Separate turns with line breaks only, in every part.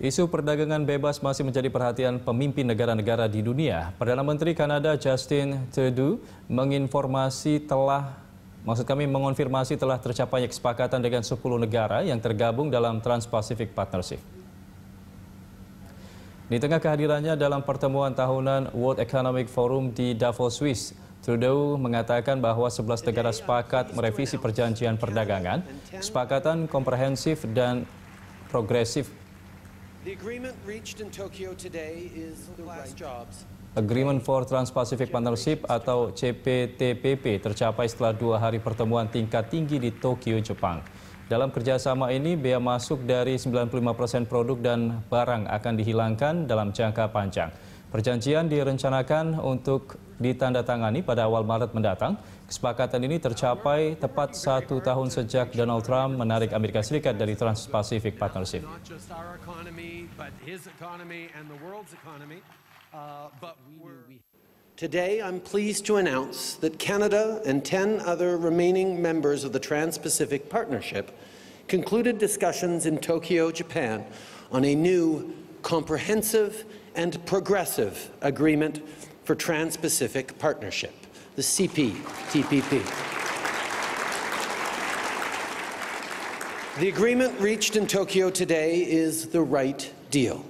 Isu perdagangan bebas masih menjadi perhatian pemimpin negara-negara di dunia. Perdana Menteri Kanada Justin Trudeau menginformasi telah maksud kami mengonfirmasi telah tercapai kesepakatan dengan 10 negara yang tergabung dalam Trans-Pacific Partnership. Di tengah kehadirannya dalam pertemuan tahunan World Economic Forum di Davos, Swiss, Trudeau mengatakan bahwa 11 negara sepakat merevisi perjanjian perdagangan, kesepakatan komprehensif dan progresif The agreement Agreement for Trans-Pacific Partnership atau CPTPP tercapai setelah dua hari pertemuan tingkat tinggi di Tokyo, Jepang. Dalam kerjasama ini, bea masuk dari 95% produk dan barang akan dihilangkan dalam jangka panjang. Perjanjian direncanakan untuk ditandatangani pada awal Maret mendatang. Kesepakatan ini tercapai tepat satu tahun sejak Donald Trump menarik Amerika Serikat dari Trans-Pacific Partnership.
Uh,
Today, I'm pleased to announce that Canada and 10 other remaining members of the Trans-Pacific Partnership concluded discussions in Tokyo, Japan on a new Comprehensive and Progressive Agreement for Trans-Pacific Partnership, the CPTPP. The agreement reached in Tokyo today is the right deal.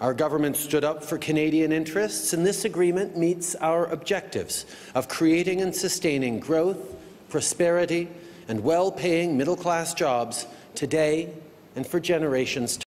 Our government stood up for Canadian interests, and this agreement meets our objectives of creating and sustaining growth, prosperity, and well-paying middle-class jobs today and for generations to